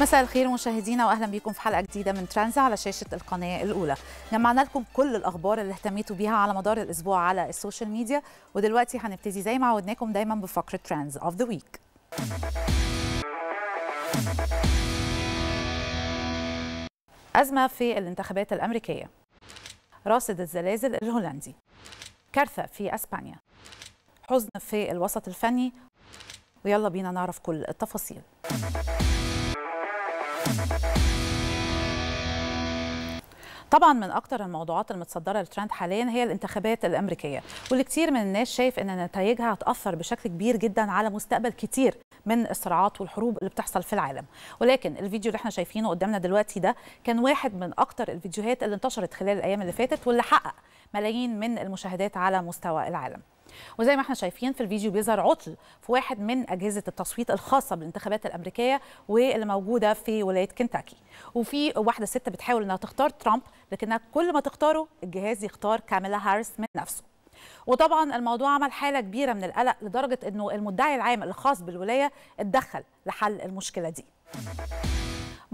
مساء الخير مشاهدينا واهلا بكم في حلقه جديده من ترانزا على شاشه القناه الاولى جمعنا لكم كل الاخبار اللي اهتميتوا بيها على مدار الاسبوع على السوشيال ميديا ودلوقتي هنبتدي زي ما عودناكم دايما بفقره ترانز اوف ذا ويك أزمة في الانتخابات الأمريكية راصد الزلازل الهولندي كارثة في أسبانيا حزن في الوسط الفني ويلا بينا نعرف كل التفاصيل طبعا من اكثر الموضوعات المتصدره الترند حاليا هي الانتخابات الامريكيه واللي كثير من الناس شايف ان نتائجها هتاثر بشكل كبير جدا على مستقبل كتير من الصراعات والحروب اللي بتحصل في العالم ولكن الفيديو اللي احنا شايفينه قدامنا دلوقتي ده كان واحد من اكثر الفيديوهات اللي انتشرت خلال الايام اللي فاتت واللي حقق ملايين من المشاهدات على مستوى العالم وزي ما احنا شايفين في الفيديو بيظهر عطل في واحد من اجهزه التصويت الخاصه بالانتخابات الامريكيه واللي موجوده في ولايه كنتاكي وفي واحده ست بتحاول انها تختار ترامب لكنها كل ما تختاره الجهاز يختار كاميلا هاريس من نفسه وطبعا الموضوع عمل حاله كبيره من القلق لدرجه انه المدعي العام الخاص بالولايه اتدخل لحل المشكله دي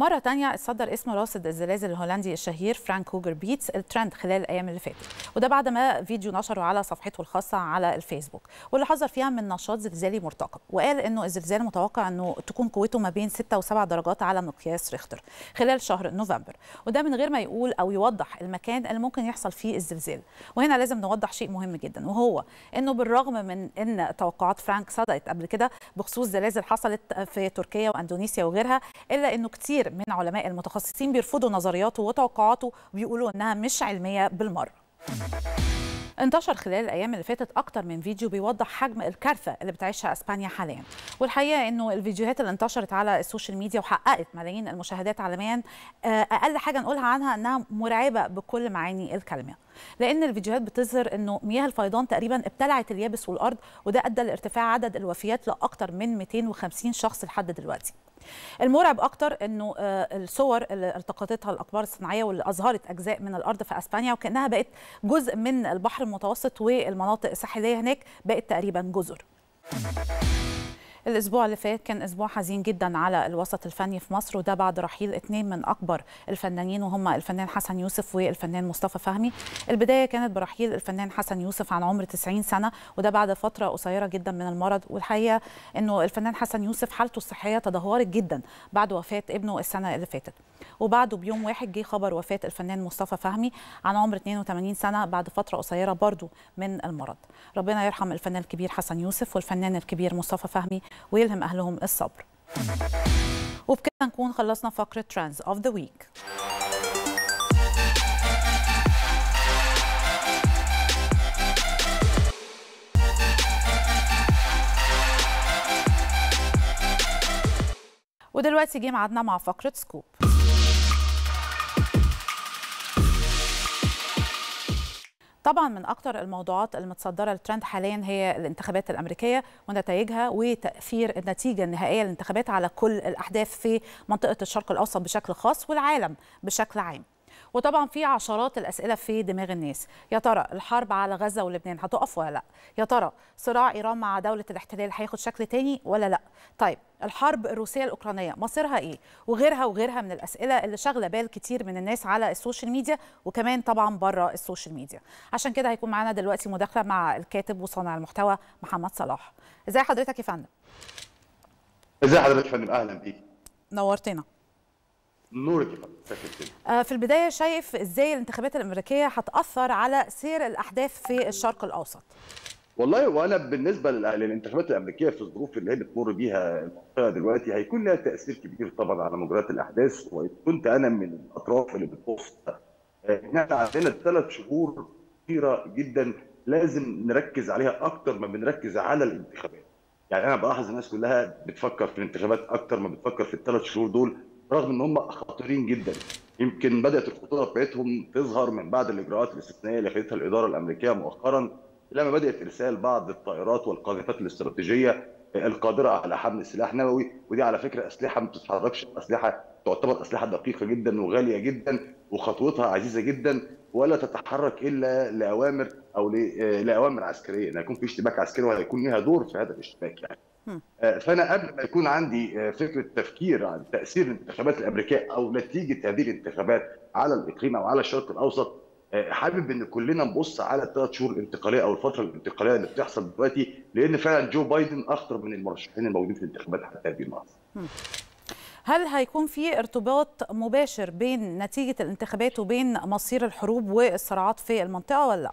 مرة تانية اتصدر اسم راصد الزلازل الهولندي الشهير فرانك هوجر بيتس الترند خلال الأيام اللي فاتت وده بعد ما فيديو نشره على صفحته الخاصة على الفيسبوك واللي حذر فيها من نشاط زلزالي مرتقب وقال إنه الزلزال متوقع إنه تكون قوته ما بين 6 و7 درجات على مقياس ريختر خلال شهر نوفمبر وده من غير ما يقول أو يوضح المكان اللي ممكن يحصل فيه الزلزال وهنا لازم نوضح شيء مهم جدا وهو إنه بالرغم من إن توقعات فرانك صدقت قبل كده بخصوص زلازل حصلت في تركيا وأندونيسيا وغيرها إلا إنه كتير من علماء المتخصصين بيرفضوا نظرياته وتوقعاته وبيقولوا انها مش علميه بالمره انتشر خلال الايام اللي فاتت اكتر من فيديو بيوضح حجم الكارثه اللي بتعيشها اسبانيا حاليا والحقيقه انه الفيديوهات اللي انتشرت على السوشيال ميديا وحققت ملايين المشاهدات عالميا آه، اقل حاجه نقولها عنها انها مرعبه بكل معاني الكلمه لان الفيديوهات بتظهر انه مياه الفيضان تقريبا ابتلعت اليابس والارض وده ادى لارتفاع عدد الوفيات لاكثر من 250 شخص لحد دلوقتي المرعب اكتر انه آه، الصور اللي التقطتها الاقمار الصناعيه واللي اظهرت اجزاء من الارض في اسبانيا وكانها بقت جزء من البحر المتوسط والمناطق الساحليه هناك بقت تقريبا جزر الأسبوع اللي فات كان أسبوع حزين جدا على الوسط الفني في مصر وده بعد رحيل اثنين من أكبر الفنانين وهم الفنان حسن يوسف والفنان مصطفى فهمي البداية كانت برحيل الفنان حسن يوسف عن عمر 90 سنة وده بعد فترة قصيرة جدا من المرض والحقيقة أنه الفنان حسن يوسف حالته الصحية تدهورت جدا بعد وفاة ابنه السنة اللي فاتت وبعده بيوم واحد جه خبر وفاه الفنان مصطفى فهمي عن عمر 82 سنه بعد فتره قصيره برضه من المرض ربنا يرحم الفنان الكبير حسن يوسف والفنان الكبير مصطفى فهمي ويلهم اهلهم الصبر وبكده نكون خلصنا فقره ترانز اوف ذا ويك ودلوقتي جه ميعادنا مع فقره سكوب طبعا من اكثر الموضوعات المتصدره الترند حاليا هي الانتخابات الامريكيه ونتائجها وتاثير النتيجه النهائيه للانتخابات على كل الاحداث في منطقه الشرق الاوسط بشكل خاص والعالم بشكل عام وطبعا في عشرات الاسئله في دماغ الناس يا ترى الحرب على غزه ولبنان هتقف ولا لا يا ترى صراع ايران مع دوله الاحتلال هياخد شكل تاني ولا لا طيب الحرب الروسيه الاوكرانيه مصيرها ايه وغيرها وغيرها من الاسئله اللي شاغله بال كتير من الناس على السوشيال ميديا وكمان طبعا بره السوشيال ميديا عشان كده هيكون معانا دلوقتي مداخله مع الكاتب وصانع المحتوى محمد صلاح ازاي حضرتك يا فندم ازاي حضرتك يا فندم اهلا بيك نورتنا نورك يا آه، في البدايه شايف ازاي الانتخابات الامريكيه هتاثر على سير الاحداث في الشرق الاوسط والله وانا بالنسبه للانتخابات الامريكيه في الظروف اللي هي بتمر بيها المنطقه دلوقتي هيكون لها تاثير كبير طبعا على مجريات الاحداث وكنت انا من الاطراف اللي بتبص آه، احنا عندنا ثلاث شهور كثيره جدا لازم نركز عليها اكتر ما بنركز على الانتخابات يعني انا بلاحظ الناس كلها بتفكر في الانتخابات اكتر ما بتفكر في الثلاث شهور دول رغم ان هم خطيرين جدا يمكن بدات الخطوره بتاعتهم تظهر من بعد الاجراءات الاستثنائيه اللي خدتها الاداره الامريكيه مؤخرا لما بدات ارسال بعض الطائرات والقاذفات الاستراتيجيه القادره على حمل سلاح نووي ودي على فكره اسلحه ما بتتحركش اسلحه تعتبر اسلحه دقيقه جدا وغاليه جدا وخطوتها عزيزه جدا ولا تتحرك الا لاوامر او آه، لاوامر عسكريه ان هيكون في اشتباك عسكري وهيكون ليها دور في هذا الاشتباك يعني آه، فانا قبل ما يكون عندي آه، فكره تفكير عن تاثير الانتخابات الامريكيه او نتيجه هذه الانتخابات على الاقليم او على الشرق الاوسط آه، حابب ان كلنا نبص على الثلاث شهور الانتقاليه او الفتره الانتقاليه اللي بتحصل دلوقتي لان فعلا جو بايدن اخطر من المرشحين الموجودين في الانتخابات حتى هذه اللحظه. هل هيكون في ارتباط مباشر بين نتيجه الانتخابات وبين مصير الحروب والصراعات في المنطقه ولا لا؟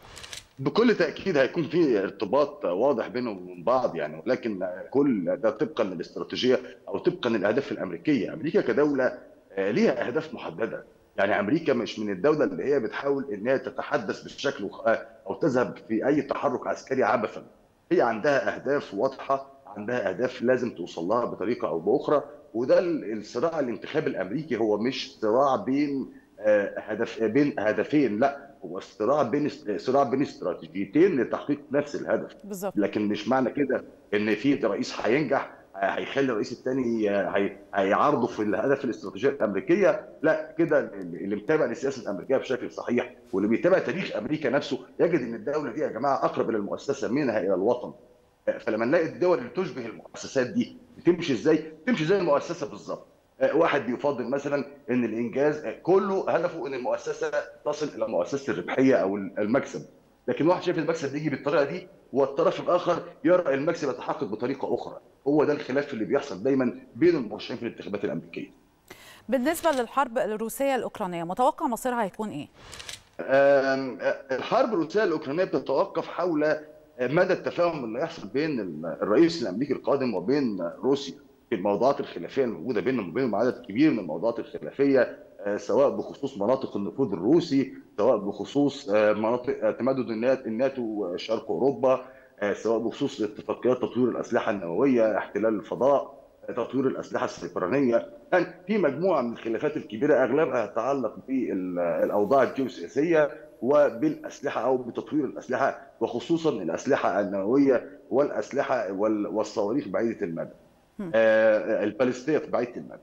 بكل تاكيد هيكون في ارتباط واضح بينهم وبين بعض يعني ولكن كل ده طبقا للاستراتيجيه او طبقا للاهداف الامريكيه، امريكا كدوله آه، ليها اهداف محدده، يعني امريكا مش من الدوله اللي هي بتحاول ان هي تتحدث بالشكل آه، او تذهب في اي تحرك عسكري عبثا. هي عندها اهداف واضحه، عندها اهداف لازم توصل لها بطريقه او باخرى، وده الصراع الانتخابي الامريكي هو مش صراع بين آه، هدف بين هدفين لا هو صراع بين صراع بين استراتيجيتين لتحقيق نفس الهدف بالزبط. لكن مش معنى كده ان في رئيس هينجح هيخلي الرئيس الثاني آه، هيعارضه في الهدف الاستراتيجيه الامريكيه لا كده اللي متابع للسياسه الامريكيه بشكل صحيح واللي بيتابع تاريخ امريكا نفسه يجد ان الدوله دي يا جماعه اقرب الى المؤسسه منها الى الوطن آه، فلما نلاقي الدول اللي تشبه المؤسسات دي بتمشي ازاي؟ بتمشي زي المؤسسه بالظبط آه، واحد بيفضل مثلا ان الانجاز آه، كله هدفه ان المؤسسه تصل الى مؤسسه الربحيه او المكسب لكن واحد شايف المكسب بيجي بالطريقه دي والطرف الاخر يرى المكسب يتحقق بطريقه اخرى هو ده الخلاف اللي بيحصل دايما بين المرشحين في الانتخابات الامريكيه بالنسبه للحرب الروسيه الاوكرانيه متوقع مصيرها هيكون ايه آه، الحرب الروسيه الاوكرانيه بتتوقف حول مدى التفاهم اللي هيحصل بين الرئيس الامريكي القادم وبين روسيا في الموضوعات الخلافيه الموجوده بينهم وبينهم عدد كبير من الموضوعات الخلافيه آه، سواء بخصوص مناطق النفوذ الروسي، سواء بخصوص آه، مناطق آه، تمدد الناتو شرق اوروبا، سواء بخصوص اتفاقيات تطوير الاسلحه النوويه، احتلال الفضاء، تطوير الاسلحه السيبرانيه، يعني في مجموعه من الخلافات الكبيره اغلبها تتعلق بالاوضاع الجيوسياسيه وبالاسلحه او بتطوير الاسلحه وخصوصا الاسلحه النوويه والاسلحه والصواريخ بعيده المدى. آه، الباليستيه بعيده المدى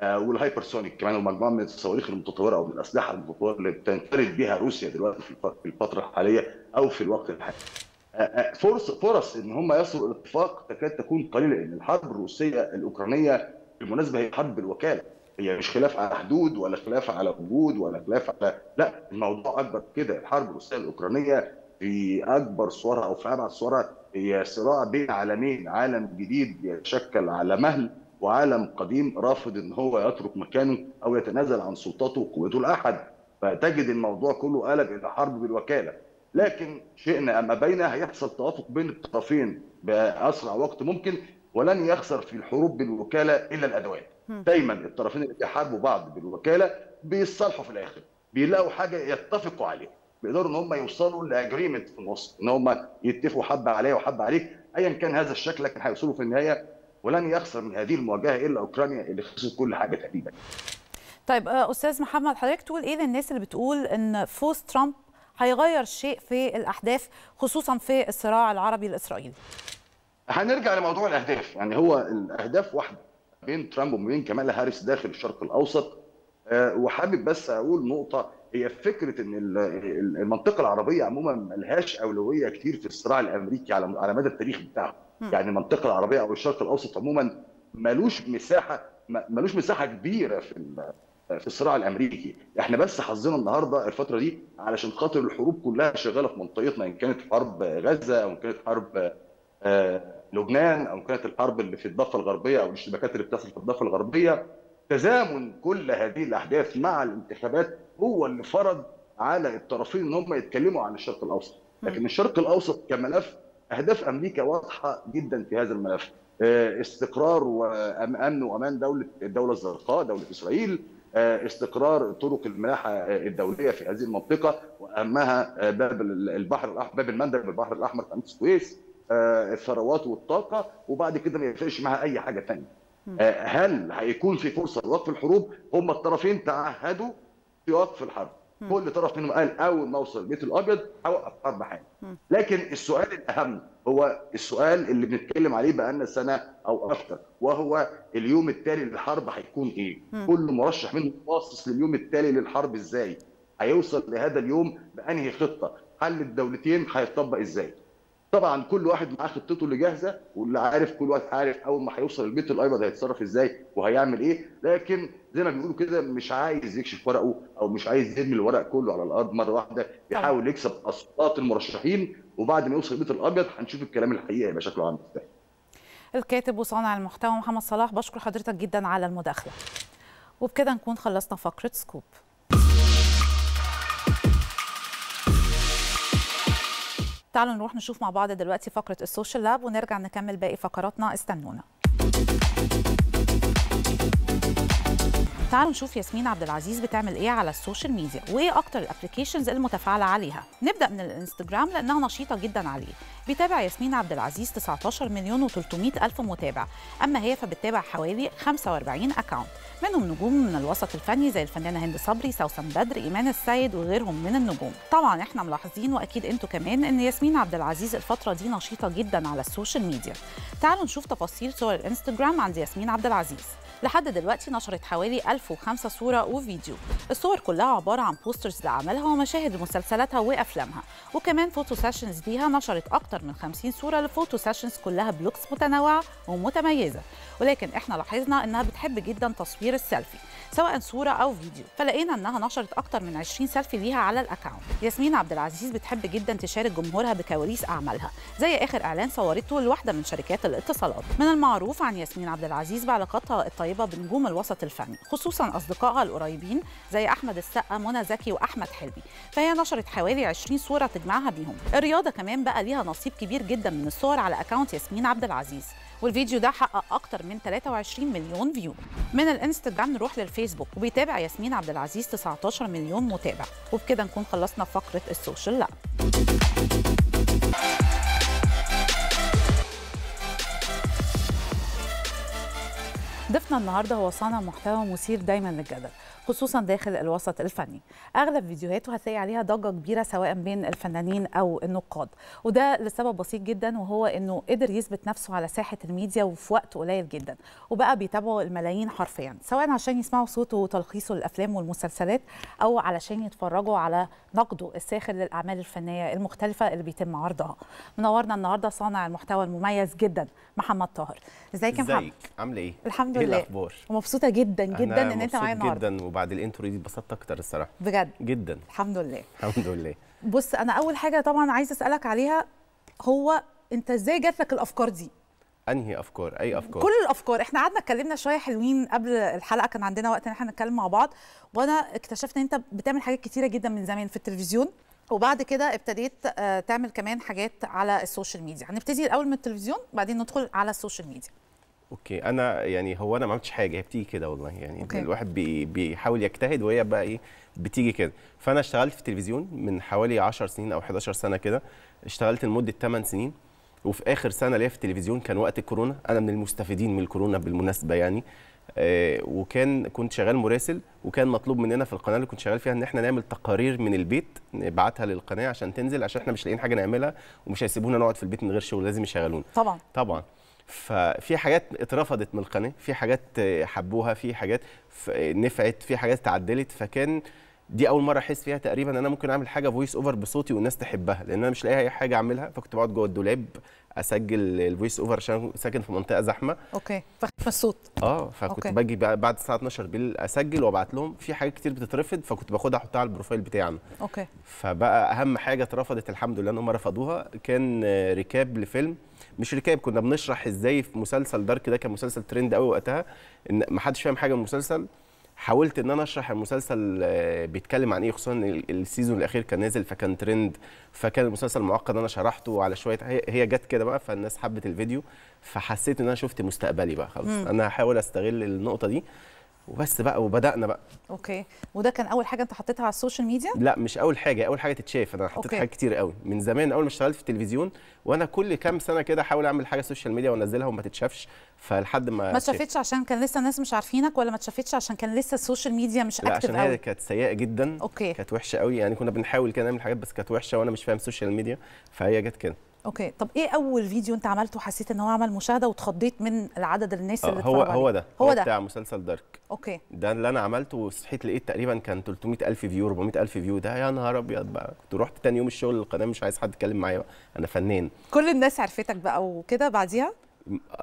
آه، والهايبرسونيك كمان ومجموعه من الصواريخ المتطوره او من الاسلحه المتطوره اللي بتنفرد بها روسيا دلوقتي في الفتره الحاليه او في الوقت الحالي. آه، فرص فرص ان هم يصلوا الاتفاق تكاد تكون قليله لان الحرب الروسيه الاوكرانيه بالمناسبه هي حرب الوكاله هي مش خلاف على حدود ولا خلاف على وجود ولا خلاف على لا الموضوع اكبر كده الحرب الروسيه الاوكرانيه في اكبر صورها او في ابعد صورها هي صراع بين عالمين عالم جديد يتشكل على مهل وعالم قديم رافض ان هو يترك مكانه او يتنازل عن سلطته وقوته لاحد فتجد الموضوع كله قلب الى حرب بالوكاله لكن شئنا ام ابينا هيحصل توافق بين الطرفين باسرع وقت ممكن ولن يخسر في الحروب بالوكاله الا الادوات دايما الطرفين اللي بيحاربوا بعض بالوكاله بيتصالحوا في الاخر بيلاقوا حاجه يتفقوا عليها بيقدروا ان هم يوصلوا لاجريمنت في النص ان هم يتفقوا حبه عليا وحبه عليك ايا كان هذا الشكل لكن هيوصلوا في النهايه ولن يخسر من هذه المواجهه الا اوكرانيا اللي خسرت كل حاجه تقريبا. طيب آه، استاذ محمد حضرتك تقول ايه للناس اللي بتقول ان فوز ترامب هيغير شيء في الاحداث خصوصا في الصراع العربي الاسرائيلي؟ هنرجع لموضوع الاهداف يعني هو الاهداف واحده بين ترامب وبين كمال هاريس داخل الشرق الاوسط آه، وحابب بس اقول نقطه هي فكره ان المنطقه العربيه عموما ما لهاش اولويه كتير في الصراع الامريكي على على مدى التاريخ بتاعه يعني المنطقه العربيه او الشرق الاوسط عموما ملوش مساحه ملوش مساحه كبيره في في الصراع الامريكي احنا بس حظنا النهارده الفتره دي علشان خاطر الحروب كلها شغاله في منطقتنا ان كانت حرب غزه او ان كانت حرب آه، لبنان او كانت الحرب اللي في الضفه الغربيه او الاشتباكات اللي بتحصل في الضفه الغربيه تزامن كل هذه الاحداث مع الانتخابات هو اللي فرض على الطرفين ان هم يتكلموا عن الشرق الاوسط لكن الشرق الاوسط كملف اهداف امريكا واضحه جدا في هذا الملف آه، استقرار وامن وامان دوله الدوله الزرقاء دوله اسرائيل آه، استقرار طرق الملاحه آه، الدوليه في هذه المنطقه واهمها باب البحر الاحمر باب المندب البحر الاحمر قناه السويس الثروات والطاقه وبعد كده ما يفرقش معها اي حاجه ثانيه آه، هل هيكون في فرصه لوقف الحروب هم الطرفين تعهدوا بوقف الحرب كل طرف منهم قال اول ما اوصل البيت الابيض هوقف حرب حالا لكن السؤال الاهم هو السؤال اللي بنتكلم عليه بقى لنا سنه او اكثر وهو اليوم التالي للحرب هيكون ايه؟ م. كل مرشح منهم باصص لليوم التالي للحرب ازاي؟ هيوصل لهذا اليوم بانهي خطه؟ حل الدولتين هيتطبق ازاي؟ طبعا كل واحد معاه خطته اللي جاهزه واللي عارف كل واحد عارف اول ما هيوصل البيت الايبد هيتصرف ازاي وهيعمل ايه لكن زي ما بيقولوا كده مش عايز يكشف ورقه او مش عايز يرمي الورق كله على الارض مره واحده يحاول يكسب اصوات المرشحين وبعد ما يوصل البيت الابيض هنشوف الكلام الحقيقي هيبقى شكله عامل ازاي. الكاتب وصانع المحتوى محمد صلاح بشكر حضرتك جدا على المداخله. وبكده نكون خلصنا فقره سكوب. تعالوا نروح نشوف مع بعض دلوقتي فقرة السوشيال لاب ونرجع نكمل باقي فقراتنا استنونا تعالوا نشوف ياسمين عبد العزيز بتعمل ايه على السوشيال ميديا وايه اكتر الابلكيشنز المتفاعله عليها نبدا من الانستجرام لانها نشيطه جدا عليه بيتابع ياسمين عبد العزيز 19 مليون و300 الف متابع اما هي فبتتابع حوالي 45 اكونت منهم نجوم من الوسط الفني زي الفنانه هند صبري سوسن بدر ايمان السيد وغيرهم من النجوم طبعا احنا ملاحظين واكيد انتوا كمان ان ياسمين عبد العزيز الفتره دي نشيطه جدا على السوشيال ميديا تعالوا نشوف تفاصيل صور الانستغرام عند ياسمين عبد العزيز لحد دلوقتي نشرت حوالي 1005 صورة وفيديو الصور كلها عبارة عن بوسترز لاعمالها ومشاهد مسلسلاتها وأفلامها وكمان فوتو سيشنز ليها نشرت أكتر من 50 صورة لفوتو سيشنز كلها بلوكس متنوعة ومتميزة ولكن احنا لاحظنا انها بتحب جدا تصوير السيلفي سواء صورة أو فيديو فلقينا انها نشرت أكتر من 20 سيلفي ليها على الاكونت ياسمين عبد العزيز بتحب جدا تشارك جمهورها بكواليس أعمالها زي آخر إعلان صورته لواحدة من شركات الاتصالات من المعروف عن ياسمين عبد العزيز بعلاقاتها الطيبة قريبة بنجوم الوسط الفني خصوصا أصدقائها القريبين زي أحمد السقا منى زكي وأحمد حلمي فهي نشرت حوالي 20 صورة تجمعها بيهم الرياضة كمان بقى ليها نصيب كبير جدا من الصور على أكاونت ياسمين عبد العزيز والفيديو ده حقق اكتر من 23 مليون فيو من الانستجرام نروح للفيسبوك وبيتابع ياسمين عبد العزيز 19 مليون متابع وبكده نكون خلصنا فقره السوشيال لاب ضيفنا النهارده هو صانع محتوى مثير دايما للجدل خصوصا داخل الوسط الفني اغلب فيديوهاته هتلاقي عليها ضجه كبيره سواء بين الفنانين او النقاد وده لسبب بسيط جدا وهو انه قدر يثبت نفسه على ساحه الميديا وفي وقت قليل جدا وبقى بيتابعه الملايين حرفيا سواء عشان يسمعوا صوته وتلخيصه للافلام والمسلسلات او علشان يتفرجوا على نقده الساخر للاعمال الفنيه المختلفه اللي بيتم عرضها منورنا النهارده صانع المحتوى المميز جدا محمد طاهر ازيك يا محمد ازيك عامله ايه الحمد إيه لله ايه الاخبار ومبسوطه جدا جدا ان انت معايا النهارده وبعد الانترو دي اتبسطت اكتر الصراحه بجد جدا الحمد لله الحمد لله بص انا اول حاجه طبعا عايز اسالك عليها هو انت ازاي جات لك الافكار دي انهي افكار اي افكار كل الافكار احنا قعدنا اتكلمنا شويه حلوين قبل الحلقه كان عندنا وقت ان احنا نتكلم مع بعض وانا اكتشفت ان انت بتعمل حاجات كتيره جدا من زمان في التلفزيون وبعد كده ابتديت آه، تعمل كمان حاجات على السوشيال ميديا هنبتدي الاول من التلفزيون بعدين ندخل على السوشيال ميديا اوكي انا يعني هو انا ما عملتش حاجه هي بتيجي كده والله يعني أوكي. الواحد بي بيحاول يجتهد وهي بقى ايه بتيجي كده فانا اشتغلت في التلفزيون من حوالي 10 سنين او 11 سنه كده اشتغلت لمده 8 سنين وفي اخر سنه ليا في التلفزيون كان وقت الكورونا انا من المستفيدين من الكورونا بالمناسبه يعني آه وكان كنت شغال مراسل وكان مطلوب مننا في القناه اللي كنت شغال فيها ان احنا نعمل تقارير من البيت نبعتها للقناه عشان تنزل عشان احنا مش لاقيين حاجه نعملها ومش هيسيبونا نقعد في البيت من غير شغل لازم يشغلونا طبعا طبعا ففي حاجات اترفضت من القناه في حاجات حبوها في حاجات نفعت في حاجات اتعدلت فكان دي اول مره احس فيها تقريبا انا ممكن اعمل حاجه فويس اوفر بصوتي والناس تحبها لان انا مش لاقي اي حاجه اعملها فكنت بقعد جوه الدولاب اسجل الفويس اوفر عشان ساكن في منطقه زحمه اوكي فخف الصوت اه فكنت أوكي. باجي بعد الساعه 12 بالليل اسجل وابعت لهم في حاجات كتير بتترفض فكنت باخدها احطها على البروفايل بتاعنا اوكي فبقى اهم حاجه اترفضت الحمد لله ان هم رفضوها كان ركاب لفيلم مش ركاب كنا بنشرح ازاي في مسلسل دارك ده كان مسلسل ترند قوي وقتها ان ما حدش فاهم حاجه من المسلسل حاولت ان انا اشرح المسلسل آه، بيتكلم عن ايه خصوصا السيزون الاخير كان نازل فكان ترند فكان المسلسل معقد انا شرحته على شويه هي جت كده بقى فالناس حبت الفيديو فحسيت ان انا شفت مستقبلي بقى خلاص انا هحاول استغل النقطه دي وبس بقى وبدانا بقى اوكي وده كان اول حاجه انت حطيتها على السوشيال ميديا لا مش اول حاجه اول حاجه تتشاف انا حطيت حاجات كتير قوي من زمان اول ما اشتغلت في التلفزيون وانا كل كام سنه كده احاول اعمل حاجه سوشيال ميديا وانزلها وما تتشافش فلحد ما ما اتشافتش عشان كان لسه الناس مش عارفينك ولا ما اتشافتش عشان كان لسه السوشيال ميديا مش اكتف قوي عشان هي كانت سيئه جدا اوكي كانت وحشه قوي يعني كنا بنحاول كده نعمل حاجات بس كانت وحشه وانا مش فاهم سوشيال ميديا فهي جت كده اوكي طب ايه اول فيديو انت عملته حسيت ان هو عمل مشاهده واتخضيت من العدد الناس آه، اللي هو هو ده هو ده بتاع مسلسل دارك اوكي ده اللي انا عملته وصحيت لقيت تقريبا كان 300000 فيو 400000 فيو ده يا نهار ابيض بقى كنت رحت تاني يوم الشغل القناه مش عايز حد يتكلم معايا بقى انا فنان كل الناس عرفتك بقى وكده بعديها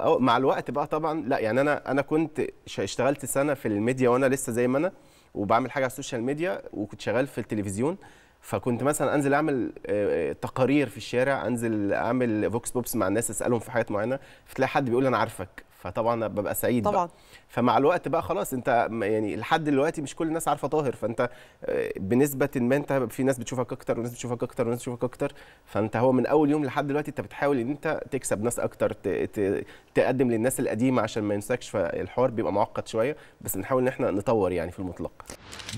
مع الوقت بقى طبعا لا يعني انا انا كنت اشتغلت سنه في الميديا وانا لسه زي ما انا وبعمل حاجه على السوشيال ميديا وكنت شغال في التلفزيون فكنت مثلا انزل اعمل آه، آه، تقارير في الشارع انزل اعمل فوكس بوبس مع الناس اسالهم في حاجات معينه فتلاقي حد بيقول انا عارفك فطبعا ببقى سعيد طبعا بقى. فمع الوقت بقى خلاص انت يعني لحد دلوقتي مش كل الناس عارفه طاهر فانت آه، بنسبه ما انت في ناس بتشوفك اكتر وناس بتشوفك اكتر وناس بتشوفك اكتر فانت هو من اول يوم لحد دلوقتي انت بتحاول ان انت تكسب ناس اكتر تقدم للناس القديمه عشان ما ينساكش فالحوار بيبقى معقد شويه بس بنحاول ان احنا نطور يعني في المطلق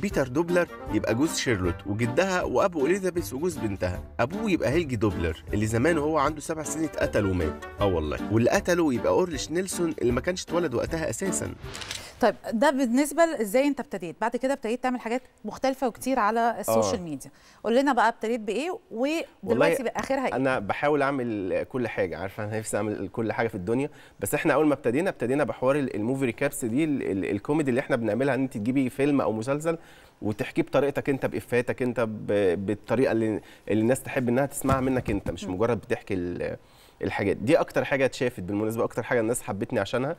بيتر دوبلر يبقى جوز شيرلوت وجدها وابو اليزابيث وجوز بنتها ابوه يبقى هيلجي دوبلر اللي زمان وهو عنده سبع سنين اتقتل ومات اه والله واللي قتله يبقى اورليش نيلسون اللي ما كانش اتولد وقتها اساسا طيب ده بالنسبه ازاي انت ابتديت بعد كده ابتديت تعمل حاجات مختلفه وكتير على آه. السوشيال آه. ميديا قول لنا بقى ابتديت بايه ودلوقتي بقى اخرها ايه انا بحاول اعمل كل حاجه عارفه انا نفسي اعمل كل حاجه في الدنيا بس احنا اول ما ابتدينا ابتدينا بحوار الموفي ريكابس دي الكوميدي اللي احنا بنعملها ان انت تجيبي فيلم او مسلسل وتحكيه بطريقتك انت بافاتك انت بالطريقه اللي, اللي الناس تحب انها تسمعها منك انت مش مجرد بتحكي الحاجات دي اكتر حاجه اتشافت بالمناسبه اكتر حاجه الناس حبتني عشانها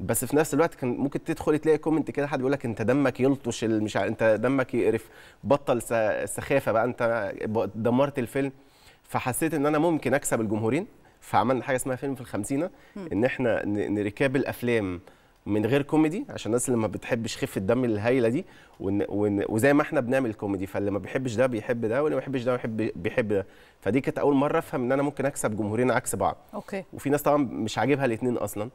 بس في نفس الوقت كان ممكن تدخل تلاقي كومنت كده حد بيقول لك انت دمك يلطش مش انت دمك يقرف بطل سخافه بقى انت دمرت الفيلم فحسيت ان انا ممكن اكسب الجمهورين فعملنا حاجه اسمها فيلم في الخمسينه ان احنا نركاب الافلام من غير كوميدي عشان الناس اللي ما بتحبش خفه الدم الهايله دي ون ون وزي ما احنا بنعمل كوميدي فاللي ما بيحبش ده بيحب ده واللي ما بيحبش ده بيحب بيحب ده فدي كانت اول مره افهم ان انا ممكن اكسب جمهورين عكس بعض اوكي وفي ناس طبعا مش عاجبها الاثنين اصلا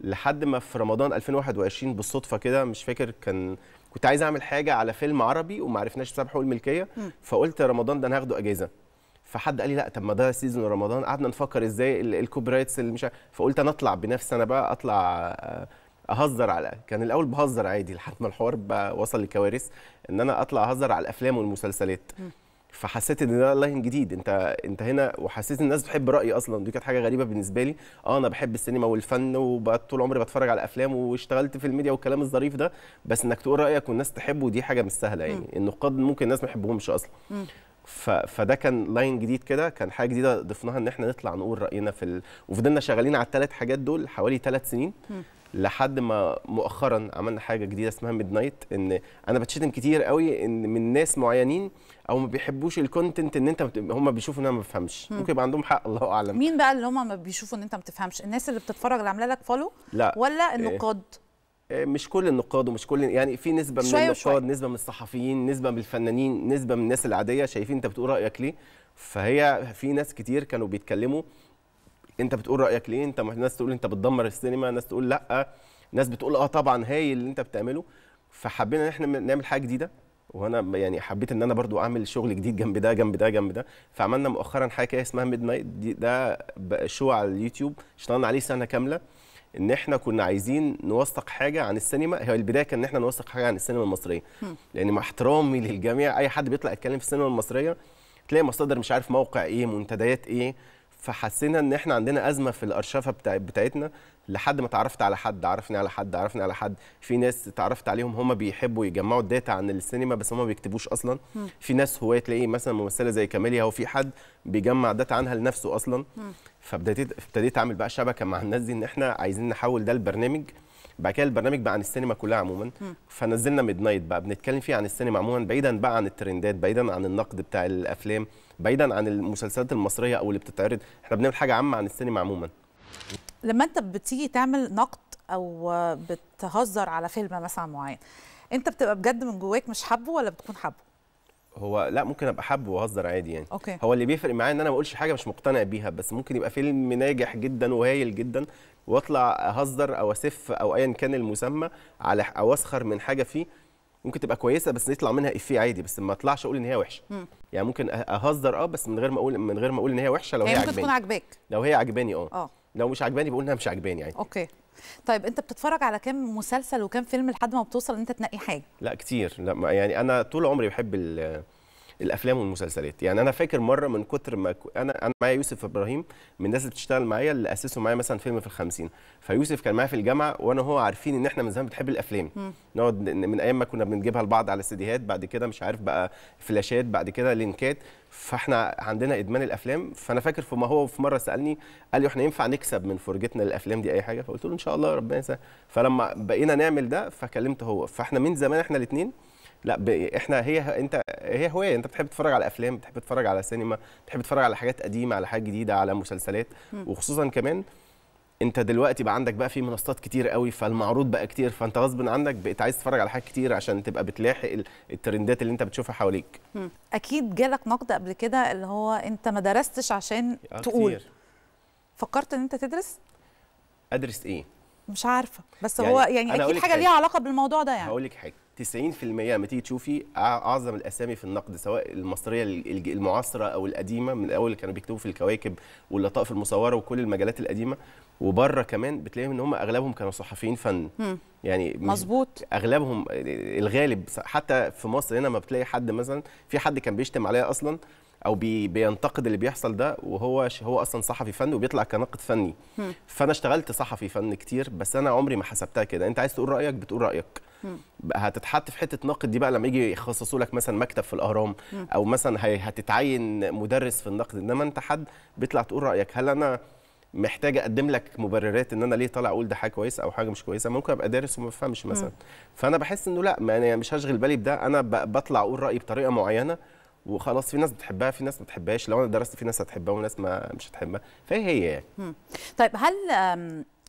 لحد ما في رمضان 2021 بالصدفه كده مش فاكر كان كنت عايز اعمل حاجه على فيلم عربي وما عرفناش بسبب حقوق الملكيه فقلت رمضان ده انا هاخده اجازه فحد قال لي لا طب ما ده سيزون رمضان قعدنا نفكر ازاي الكوبرايتس اللي مش فقلت انا اطلع بنفسي انا بقى اطلع اهزر على كان الاول بهزر عادي لحد ما الحوار بقى وصل لكوارث ان انا اطلع اهزر على الافلام والمسلسلات فحسيت ان ده لاين جديد انت انت هنا وحسيت الناس بتحب رايي اصلا دي كانت حاجه غريبه بالنسبه لي اه انا بحب السينما والفن وبقى طول عمري بتفرج على افلام واشتغلت في الميديا والكلام الظريف ده بس انك تقول رايك والناس تحبه دي حاجه مش سهله يعني النقاد ممكن الناس ما يحبوهمش اصلا ف... فده كان لاين جديد كده كان حاجه جديده ضفناها ان احنا نطلع نقول راينا في ال... وفضلنا شغالين على الثلاث حاجات دول حوالي ثلاث سنين لحد ما مؤخرا عملنا حاجه جديده اسمها ميد نايت ان انا بتشتم كتير قوي ان من ناس معينين او ما بيحبوش الكونتنت ان انت هم بيشوفوا ان انا ما بفهمش ممكن يبقى عندهم حق الله اعلم مين بقى اللي هم ما بيشوفوا ان انت ما بتفهمش الناس اللي بتتفرج اللي عامله لك فولو لا ولا إيه. النقاد إيه. مش كل النقاد ومش كل يعني في نسبه من النقاد نسبه من الصحفيين نسبه من الفنانين نسبه من الناس العاديه شايفين انت بتقول رايك ليه فهي في ناس كتير كانوا بيتكلموا انت بتقول رايك ليه انت ناس تقول انت بتدمر السينما ناس تقول لا ناس بتقول اه طبعا هايل اللي انت بتعمله فحبينا ان احنا نعمل حاجه جديده وانا يعني حبيت ان انا برضو اعمل شغل جديد جنب ده جنب ده جنب ده فعملنا مؤخرا حاجه كده اسمها ميد نايت ده شو على اليوتيوب اشتغلنا عليه سنه كامله ان احنا كنا عايزين نوثق حاجه عن السينما هي البدايه كان ان احنا نوثق حاجه عن السينما المصريه لان يعني مع احترامي للجميع اي حد بيطلع يتكلم في السينما المصريه تلاقي مصادر مش عارف موقع ايه منتديات ايه فحسينا ان احنا عندنا ازمه في الارشفه بتاع بتاعتنا لحد ما اتعرفت على حد عرفني على حد عرفني على حد في ناس اتعرفت عليهم هم بيحبوا يجمعوا الداتا عن السينما بس هم ما بيكتبوش اصلا م. في ناس هوايه تلاقي مثلا ممثله زي كاميليا هو في حد بيجمع داتا عنها لنفسه اصلا فابتديت ابتديت اعمل بقى شبكه مع الناس دي ان احنا عايزين نحول ده لبرنامج بعد كده البرنامج بقى عن السينما كلها عموما م. فنزلنا ميد نايت بقى بنتكلم فيه عن السينما عموما بعيدا بقى عن الترندات بعيدا عن النقد بتاع الافلام بعيدا عن المسلسلات المصريه او اللي بتتعرض احنا بنعمل حاجه عامه عن السينما عموما لما انت بتيجي تعمل نقد او بتهزر على فيلم مثلا معين انت بتبقى بجد من جواك مش حابه ولا بتكون حابه هو لا ممكن ابقى حابه واهزر عادي يعني أوكي. هو اللي بيفرق معايا ان انا ما اقولش حاجه مش مقتنع بيها بس ممكن يبقى فيلم ناجح جدا وهايل جدا واطلع اهزر او اسف او ايا كان المسمى على او اسخر من حاجه فيه ممكن تبقى كويسه بس يطلع منها افيه عادي بس ما اطلعش اقول ان هي وحشه مم. يعني ممكن اهزر اه بس من غير ما اقول من غير ما اقول ان هي وحشه لو هي, يعني هي ممكن عجباني. تكون عاجباك لو هي عجباني آه. اه لو مش عجباني بقول انها مش عجباني يعني اوكي طيب انت بتتفرج على كام مسلسل وكام فيلم لحد ما بتوصل ان انت تنقي حاجه لا كتير لا يعني انا طول عمري بحب الافلام والمسلسلات يعني انا فاكر مره من كتر ما انا انا معايا يوسف ابراهيم من الناس اللي بتشتغل معايا اللي اسسوا معايا مثلا فيلم في الخمسين فيوسف كان معايا في الجامعه وانا وهو عارفين ان احنا من زمان بنحب الافلام نقعد من ايام ما كنا بنجيبها لبعض على السيديهات بعد كده مش عارف بقى فلاشات بعد كده لينكات فاحنا عندنا ادمان الافلام فانا فاكر في ما هو في مره سالني قال لي احنا ينفع نكسب من فرجتنا للافلام دي اي حاجه فقلت له ان شاء الله ربنا يسهل فلما بقينا نعمل ده فكلمته هو فاحنا من زمان احنا الاثنين لا ب... احنا هي انت هي هوايه انت بتحب تتفرج على افلام بتحب تتفرج على سينما بتحب تتفرج على حاجات قديمه على حاجات جديده على مسلسلات م. وخصوصا كمان انت دلوقتي بقى عندك بقى في منصات كتير قوي فالمعروض بقى كتير فانت غصب عنك بقيت عايز تتفرج على حاجات كتير عشان تبقى بتلاحق الترندات اللي انت بتشوفها حواليك م. اكيد جالك نقد قبل كده اللي هو انت ما درستش عشان آه، تقول كتير. فكرت ان انت تدرس ادرس ايه مش عارفه بس يعني هو يعني, يعني اكيد حاجه, حاجة ليها علاقه بالموضوع ده يعني هقول لك حاجه 90% لما تيجي تشوفي اعظم الاسامي في النقد سواء المصريه المعاصره او القديمه من الاول كانوا بيكتبوا في الكواكب واللطائف المصوره وكل المجلات القديمه وبره كمان بتلاقيهم ان هم اغلبهم كانوا صحفيين فن مم. يعني مظبوط اغلبهم الغالب حتى في مصر هنا ما بتلاقي حد مثلا في حد كان بيشتم عليها اصلا او بي بينتقد اللي بيحصل ده وهو هو اصلا صحفي فني وبيطلع كناقد فني م. فانا اشتغلت صحفي فن كتير بس انا عمري ما حسبتها كده انت عايز تقول رايك بتقول رايك هتتحط في حته ناقد دي بقى لما يجي يخصصوا لك مثلا مكتب في الاهرام او مثلا هتتعين مدرس في النقد انما انت حد بيطلع تقول رايك هل انا محتاج اقدم لك مبررات ان انا ليه طالع اقول ده حاجه كويسه او حاجه مش كويسه ممكن ابقى دارس وما بفهمش مثلا فانا بحس انه لا ما انا مش هشغل بالي بده انا بطلع اقول رايي بطريقه معينه وخلاص في ناس بتحبها في ناس ما بتحبهاش لو انا درست في ناس هتحبها وناس ما مش هتحبها فهي هي يعني طيب هل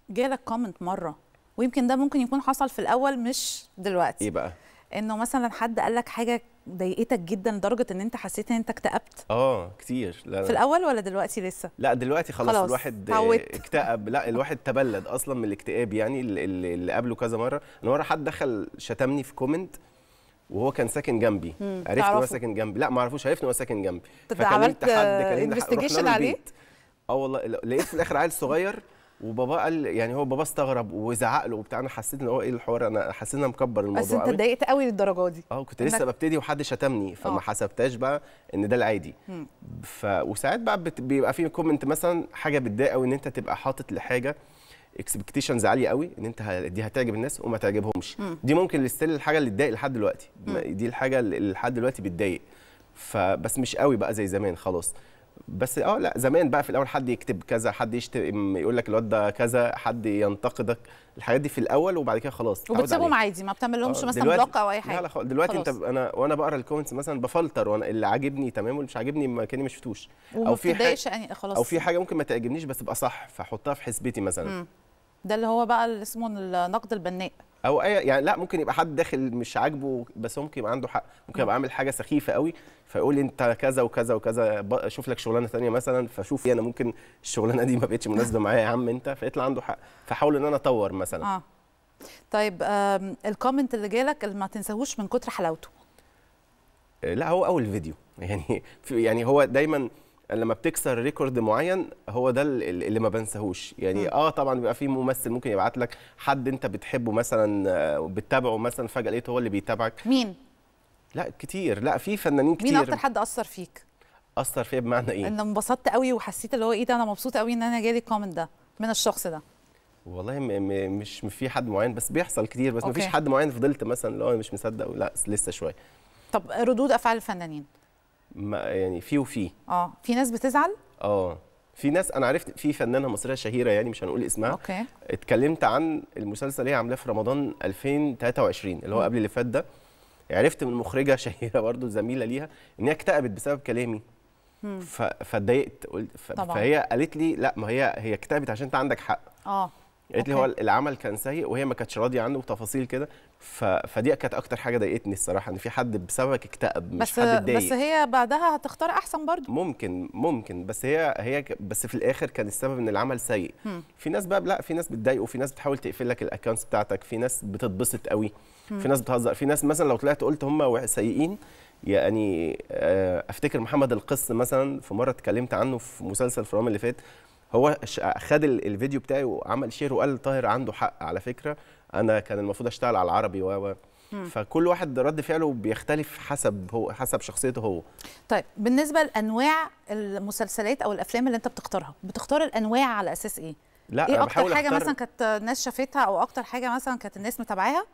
جالك كومنت مره ويمكن ده ممكن يكون حصل في الاول مش دلوقتي ايه بقى انه مثلا حد قال لك حاجه ضايقتك جدا لدرجه ان انت حسيت ان انت اكتئبت اه كتير لا في الاول ولا دلوقتي لسه لا دلوقتي خلاص, خلاص. الواحد حوت. آه، اكتئب لا الواحد تبلد اصلا من الاكتئاب يعني اللي قبله كذا مره انا مره حد دخل شتمني في كومنت وهو كان ساكن جنبي عرفت ان هو ساكن جنبي لا ما اعرفوش عرفت ان هو ساكن جنبي فكلمت حد انفستيجيشن عليه اه والله لقيت في الاخر عيل صغير وبابا قال يعني هو بابا استغرب وزعق له وبتاع انا حسيت ان هو ايه الحوار انا حسيت ان انا مكبر الموضوع بس انت اتضايقت قوي للدرجه دي اه كنت لسه ببتدي وحد شتمني فما أوه. حسبتهاش بقى ان ده العادي ف وساعات بقى بت... بيبقى في كومنت مثلا حاجه بتضايق قوي ان انت تبقى حاطط لحاجه اكسبكتيشنز عاليه قوي ان انت دي هتعجب الناس وما تعجبهمش مم. دي ممكن لستيل الحاجه اللي تضايق لحد دلوقتي دي الحاجه اللي لحد دلوقتي بتضايق فبس مش قوي بقى زي زمان خلاص بس اه لا زمان بقى في الاول حد يكتب كذا حد يشتم يقول لك الواد ده كذا حد ينتقدك الحاجات دي في الاول وبعد كده خلاص وبتسيبهم عادي ما بتعملهمش آه، مثلا بلوك او اي حاجه لا لا خلاص دلوقتي خلاص. انت انا وانا بقرا الكومنتس مثلا بفلتر وانا اللي عاجبني تمام واللي مش عاجبني ما كاني ما شفتوش او في حاجه يعني، خلاص او في حاجه ممكن ما تعجبنيش بس تبقى صح فاحطها في حسبتي مثلا م. ده اللي هو بقى اللي اسمه النقد البناء او اي يعني لا ممكن يبقى حد داخل مش عاجبه بس ممكن يبقى عنده حق ممكن ابقى عامل حاجه سخيفه قوي فيقول لي انت كذا وكذا وكذا شوف لك شغلانه ثانيه مثلا فشوف انا ممكن الشغلانه دي ما بقتش مناسبه معايا يا عم انت فيطلع عنده حق فحاول ان انا اطور مثلا اه طيب الكومنت اللي جالك اللي ما تنساهوش من كتر حلاوته آه، لا هو اول فيديو يعني يعني هو دايما لما بتكسر ريكورد معين هو ده اللي ما بنساهوش يعني م. اه طبعا بيبقى في ممثل ممكن يبعت لك حد انت بتحبه مثلا آه، بتتابعه مثلا فجاه لقيته هو اللي بيتابعك مين لا كتير لا في فنانين كتير مين اكتر حد اثر فيك اثر فيا بمعنى ايه ان انبسطت قوي وحسيت اللي هو ايه ده انا مبسوطه قوي ان انا جالي الكومنت ده من الشخص ده والله مش في حد معين بس بيحصل كتير بس مفيش حد معين فضلت مثلا اللي هو مش مصدق لا لسه شويه طب ردود افعال الفنانين ما يعني في وفي اه في ناس بتزعل اه في ناس انا عرفت في فنانه مصريه شهيره يعني مش هنقول اسمها اوكي اتكلمت عن المسلسل هي عاملاه في رمضان 2023 اللي هو قبل اللي فات ده عرفت من مخرجه شهيره برضو زميله ليها ان هي اكتئبت بسبب كلامي فاتضايقت فهي قالت لي لا ما هي هي اكتئبت عشان انت عندك حق اه قالت لي هو العمل كان سيء وهي ما كانتش راضيه عنه وتفاصيل كده ف... فدي كانت اكتر حاجه ضايقتني الصراحه ان في حد بسببك اكتئب مش بس حد اتضايق بس هي بعدها هتختار احسن برضه ممكن ممكن بس هي هي بس في الاخر كان السبب ان العمل سيء في ناس بقى لا في ناس بتضايقه في ناس بتحاول تقفل لك الاكونتس بتاعتك في ناس بتتبسط قوي في ناس بتهزر في ناس مثلا لو طلعت قلت هم سيئين يعني آه، افتكر محمد القس مثلا في مره اتكلمت عنه في مسلسل في اللي فات هو خد الفيديو بتاعي وعمل شير وقال طاهر عنده حق على فكره انا كان المفروض اشتغل على العربي و فكل واحد رد فعله بيختلف حسب هو حسب شخصيته هو طيب بالنسبه لانواع المسلسلات او الافلام اللي انت بتختارها بتختار الانواع على اساس ايه لا ايه اكتر حاجه مثلا كانت الناس شافتها او اكتر حاجه مثلا كانت الناس متابعاها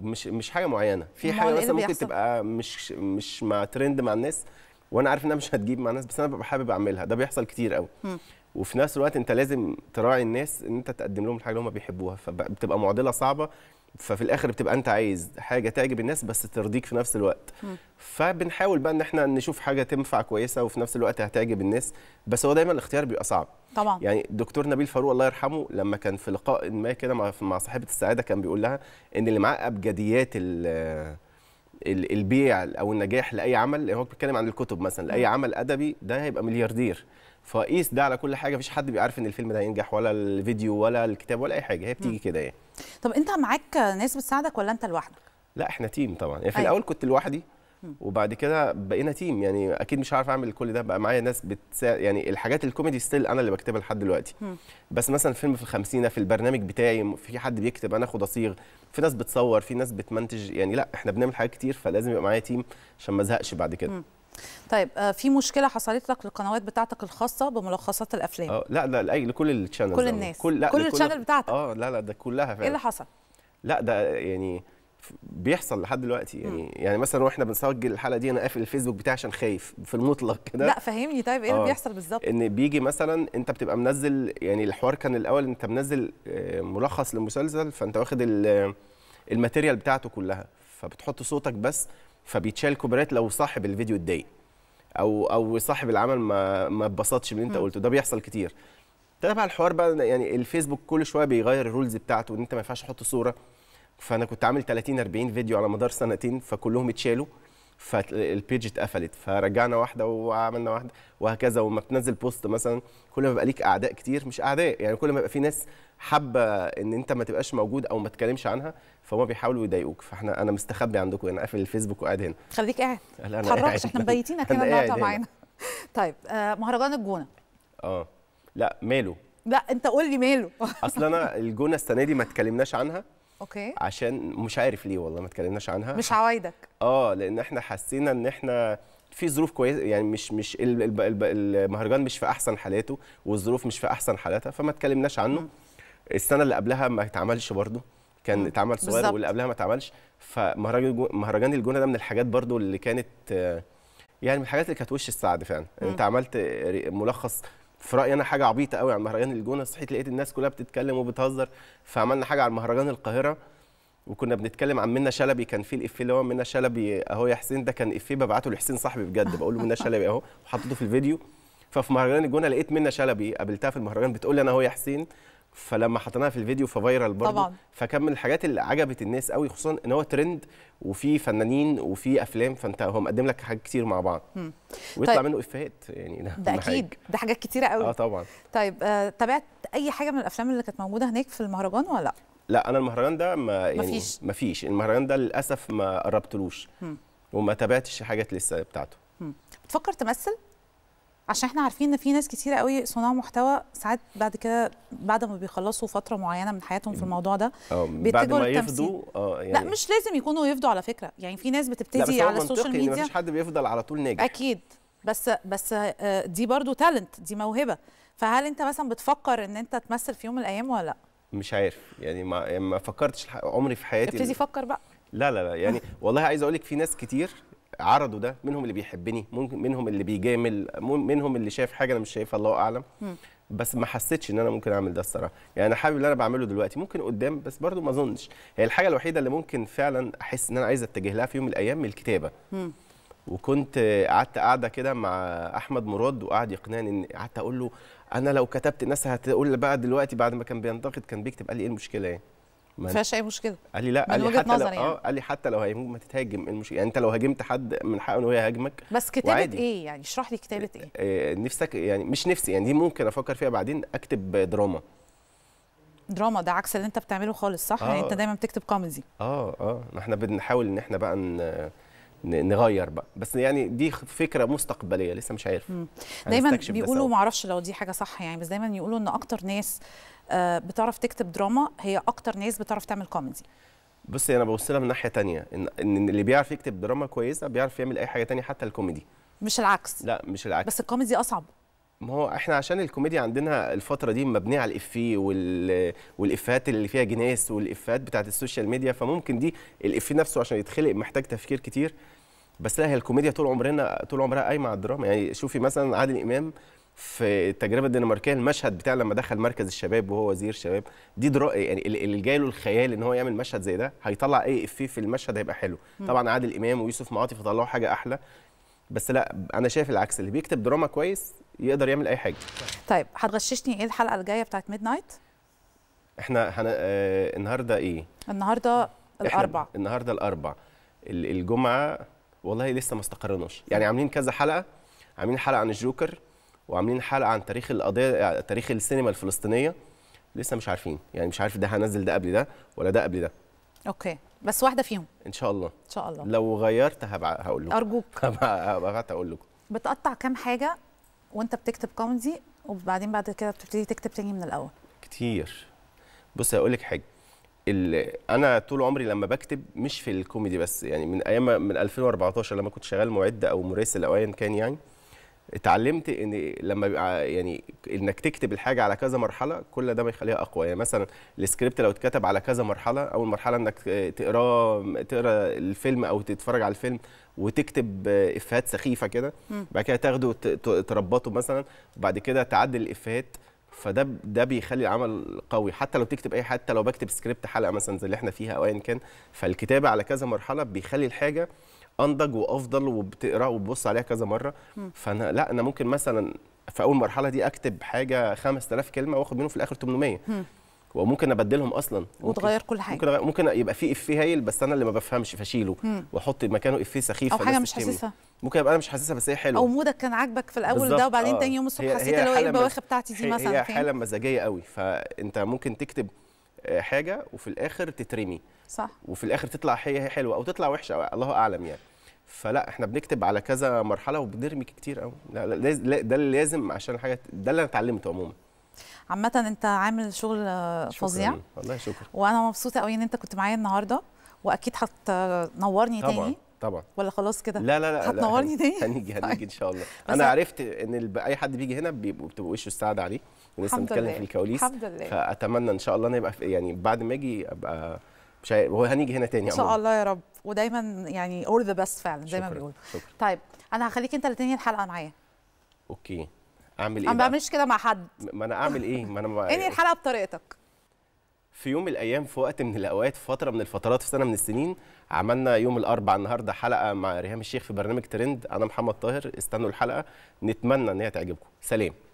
مش مش حاجه معينه في حاجه إيه مثلا ممكن تبقى مش مش مع ترند مع الناس وانا عارف انها مش هتجيب مع الناس بس انا ببقى حابب اعملها ده بيحصل كتير قوي وفي نفس الوقت انت لازم تراعي الناس ان انت تقدم لهم الحاجه اللي هم بيحبوها فبتبقى معضله صعبه ففي الاخر بتبقى انت عايز حاجه تعجب الناس بس ترضيك في نفس الوقت م. فبنحاول بقى ان احنا نشوف حاجه تنفع كويسه وفي نفس الوقت هتعجب الناس بس هو دايما الاختيار بيبقى صعب طبعا يعني دكتور نبيل فاروق الله يرحمه لما كان في لقاء ما كده مع صاحبه السعاده كان بيقول لها ان اللي معاه ابجديات البيع او النجاح لاي عمل هو بيتكلم عن الكتب مثلا لاي عمل ادبي ده هيبقى ملياردير فقيس ده على كل حاجه مفيش حد بيعرف ان الفيلم ده هينجح ولا الفيديو ولا الكتاب ولا اي حاجه هي بتيجي كده يعني طب انت معاك ناس بتساعدك ولا انت لوحدك لا احنا تيم طبعا يعني في أيوة. الاول كنت لوحدي وبعد كده بقينا تيم يعني اكيد مش هعرف اعمل كل ده بقى معايا ناس بتسا... يعني الحاجات الكوميدي ستيل انا اللي بكتبها لحد دلوقتي بس مثلا فيلم في الخمسينه في البرنامج بتاعي في حد بيكتب انا اخد اصيغ في ناس بتصور في ناس بتمنتج يعني لا احنا بنعمل حاجات كتير فلازم يبقى معايا تيم عشان ما ازهقش بعد كده م. طيب آه، في مشكله حصلت لك للقنوات بتاعتك الخاصه بملخصات الافلام اه لا ده لاي لكل التشانلز كل الناس كل كل التشانل بتاعتك اه لا لا ده كلها فعلا ايه اللي حصل لا ده يعني بيحصل لحد دلوقتي يعني م. يعني مثلا واحنا بنسجل الحلقه دي انا قافل الفيسبوك بتاعي عشان خايف في المطلق كده لا فهمني طيب ايه اللي آه بيحصل بالظبط ان بيجي مثلا انت بتبقى منزل يعني الحوار كان الاول انت منزل آه، ملخص للمسلسل فانت واخد آه، الماتيريال بتاعته كلها فبتحط صوتك بس فبيتشال كوبريت لو صاحب الفيديو اتضايق او او صاحب العمل ما ما اتبسطش اللي انت قلته ده بيحصل كتير بقى الحوار بقى يعني الفيسبوك كل شويه بيغير الرولز بتاعته ان انت ما ينفعش تحط صوره فانا كنت عامل 30 40 فيديو على مدار سنتين فكلهم اتشالوا فالبيج اتقفلت فرجعنا واحده وعملنا واحده وهكذا وما بتنزل بوست مثلا كل ما بيبقى ليك اعداء كتير مش اعداء يعني كل ما يبقى في ناس حابه ان انت ما تبقاش موجود او ما تتكلمش عنها فهم بيحاولوا يضايقوك فاحنا انا مستخبي عندكم يعني انا قافل الفيسبوك وقاعد هنا خليك قاعد ما احنا مبيتينك هنا النهارده معانا طيب آه مهرجان الجونه اه لا ماله لا انت قول لي ماله اصل انا الجونه السنه دي ما اتكلمناش عنها اوكي عشان مش عارف ليه والله ما اتكلمناش عنها مش عوايدك اه لان احنا حسينا ان احنا في ظروف كويسه يعني مش مش المهرجان مش في احسن حالاته والظروف مش في احسن حالاتها فما اتكلمناش عنه م. السنه اللي قبلها ما اتعملش برضه كان اتعمل صغير واللي قبلها ما اتعملش فمهرجان الجونه ده من الحاجات برضه اللي كانت يعني من الحاجات اللي كانت وش السعد فعلا انت عملت ملخص في رايي انا حاجه عبيطه قوي على مهرجان الجونه صحيت لقيت الناس كلها بتتكلم وبتهزر فعملنا حاجه على مهرجان القاهره وكنا بنتكلم عن منى شلبي كان في الافيه اللي هو منى شلبي اهو يا حسين ده كان افيه ببعته لحسين صاحبي بجد بقول له منى شلبي اهو وحطيته في الفيديو ففي مهرجان الجونه لقيت منى شلبي قابلتها في المهرجان بتقول لي انا اهو يا حسين فلما حطيناها في الفيديو ففايرال برضه طبعا فكان من الحاجات اللي عجبت الناس قوي خصوصا ان هو ترند وفي فنانين وفي افلام فانت هو مقدم لك حاجات كتير مع بعض مم. ويطلع طيب. منه افيهات يعني ده, ده اكيد حاجة. ده حاجات كتيره قوي اه طبعا طيب آه تابعت اي حاجه من الافلام اللي كانت موجوده هناك في المهرجان ولا لا؟ لا انا المهرجان ده ما يعني مفيش مفيش المهرجان ده للاسف ما قربتلوش وما تابعتش حاجات لسه بتاعته مم. بتفكر تمثل؟ عشان احنا عارفين ان في ناس كتيره قوي صناع محتوى ساعات بعد كده بعد ما بيخلصوا فتره معينه من حياتهم في الموضوع ده اه، بيتجهوا للتمثيل اه يعني لا مش لازم يكونوا يفضوا على فكره يعني في ناس بتبتدي على السوشيال ميديا مفيش حد بيفضل على طول ناجح اكيد بس بس آه، دي برضو تالنت دي موهبه فهل انت مثلا بتفكر ان انت تمثل في يوم من الايام ولا لا مش عارف يعني ما, يعني ما فكرتش عمري في حياتي ابتدي فكر بقى لا لا لا يعني والله عايز اقول لك في ناس كتير عرضوا ده منهم اللي بيحبني ممكن منهم اللي بيجامل منهم اللي شايف حاجه انا مش شايفها الله اعلم بس ما حسيتش ان انا ممكن اعمل ده الصراحه يعني انا حابب اللي انا بعمله دلوقتي ممكن قدام بس برضو ما اظنش هي الحاجه الوحيده اللي ممكن فعلا احس ان انا عايز اتجه لها في يوم من الايام الكتابه وكنت قعدت قاعده كده مع احمد مراد وقعد يقنعني ان قعدت اقول له انا لو كتبت الناس هتقول بقى دلوقتي بعد ما كان بينتقد كان بيكتب قال لي ايه المشكله يعني ما فيهاش اي مشكله قال لي لا قال لي حتى لو يعني. اه قال لي حتى لو هي ما تتهاجم المشكله يعني انت لو هاجمت حد من حقه ان هو يهاجمك بس كتابه وعادي. ايه يعني اشرح لي كتابه آه، ايه آه، نفسك يعني مش نفسي يعني دي ممكن افكر فيها بعدين اكتب دراما دراما ده عكس اللي انت بتعمله خالص صح آه. يعني انت آه. دايما بتكتب كوميدي اه اه احنا بنحاول ان احنا بقى نغير بقى بس يعني دي فكره مستقبليه لسه مش عارف دايما بيقولوا ما اعرفش لو دي حاجه صح يعني بس دايما يقولوا ان اكتر ناس آه، بتعرف تكتب دراما هي اكتر ناس بتعرف تعمل كوميدي بصي انا ببص لها من ناحيه تانية ان اللي بيعرف يكتب دراما كويسه بيعرف يعمل اي حاجه تانية حتى الكوميدي مش العكس لا مش العكس بس الكوميدي اصعب ما هو احنا عشان الكوميديا عندنا الفتره دي مبنيه على الافيه وال... والافيهات اللي فيها جناس والافيهات بتاعه السوشيال ميديا فممكن دي الافيه نفسه عشان يتخلق محتاج تفكير كتير بس لا هي الكوميديا طول عمرنا طول عمرها قايمه على الدراما يعني شوفي مثلا عادل امام في التجربه الدنماركيه المشهد بتاع لما دخل مركز الشباب وهو وزير شباب دي درا يعني اللي جاي له الخيال ان هو يعمل مشهد زي ده هيطلع اي افيه في المشهد هيبقى حلو طبعا عادل امام ويوسف معاطي فطلعوا حاجه احلى بس لا انا شايف العكس اللي بيكتب دراما كويس يقدر يعمل اي حاجه طيب هتغششني ايه الحلقه الجايه بتاعت ميد نايت احنا هن... آه النهارده ايه النهارده الاربع النهارده الاربع الجمعه والله لسه ما استقرناش يعني عاملين كذا حلقه عاملين حلقه عن الجوكر وعاملين حلقه عن تاريخ القضيه تاريخ السينما الفلسطينيه لسه مش عارفين يعني مش عارف ده هنزل ده قبل ده ولا ده قبل ده اوكي بس واحده فيهم ان شاء الله ان شاء الله لو غيرت هقول لكم ارجوك هبقى اقول لكم بتقطع كام حاجه وانت بتكتب كوميدي وبعدين بعد كده بتبتدي تكتب تاني من الاول كتير بص هقول لك حاجه انا طول عمري لما بكتب مش في الكوميدي بس يعني من ايام من 2014 لما كنت شغال معد او مراسل او ايا كان يعني اتعلمت ان لما بيبقى يعني انك تكتب الحاجه على كذا مرحله كل ده بيخليها اقوى يعني مثلا السكريبت لو اتكتب على كذا مرحله اول مرحله انك تقراه تقرا الفيلم او تتفرج على الفيلم وتكتب افهات سخيفه كده بعد كده تاخده تربطه مثلا وبعد كده تعدل الافهات فده ده بيخلي العمل قوي حتى لو تكتب اي حتى لو بكتب سكريبت حلقه مثلا زي اللي احنا فيها او ايا كان فالكتابه على كذا مرحله بيخلي الحاجه انضج وافضل وبتقرا وبتبص عليها كذا مره فانا لا انا ممكن مثلا في اول مرحله دي اكتب حاجه 5000 كلمه واخد منهم في الاخر 800 وممكن ابدلهم اصلا وتغير كل حاجه ممكن ممكن يبقى في افيه هايل بس انا اللي ما بفهمش فاشيله واحط مكانه افيه سخيف او حاجه مش حاسسها ممكن ابقى انا مش حاسسها بس هي حلوه او مودك كان عاجبك في الاول ده وبعدين آه. تاني يوم الصبح حسيت اللي هو ايه البواخه بتاعتي دي مثلا هي حاله مزاجيه قوي فانت ممكن تكتب آه، حاجه وفي الاخر تترمي صح وفي الاخر تطلع هي حلوه او تطلع وحشه الله اعلم يعني فلا احنا بنكتب على كذا مرحله وبنرمي كتير قوي ده اللي لازم عشان الحاجات ده اللي انا اتعلمته عموما عامة انت عامل شغل فظيع والله شكرا وانا مبسوطة قوي ان انت كنت معايا النهارده واكيد هتنورني طبعا تاني طبعا ولا خلاص كده لا لا لا هتنورني تاني هنيجي هنيجي طيب. ان شاء الله انا عرفت ان اي حد بيجي هنا بتبقى وشه السعد عليه ولسه بنتكلم في الكواليس الحمد لله فاتمنى ان شاء الله انا يبقى يعني بعد ما اجي ابقى مش وهنيجي هنا تاني ان شاء الله يا رب ودايما يعني اول ذا بيست فعلا زي ما بيقولوا طيب انا هخليك انت اللي تنهي الحلقه معايا اوكي اعمل ايه ما بعملش كده مع حد ما انا اعمل ايه ما انا انهي الحلقه بطريقتك في يوم من الايام في وقت من الاوقات في فتره من الفترات في سنه من السنين عملنا يوم الاربعاء النهارده حلقه مع ريهام الشيخ في برنامج ترند انا محمد طاهر استنوا الحلقه نتمنى ان هي تعجبكم سلام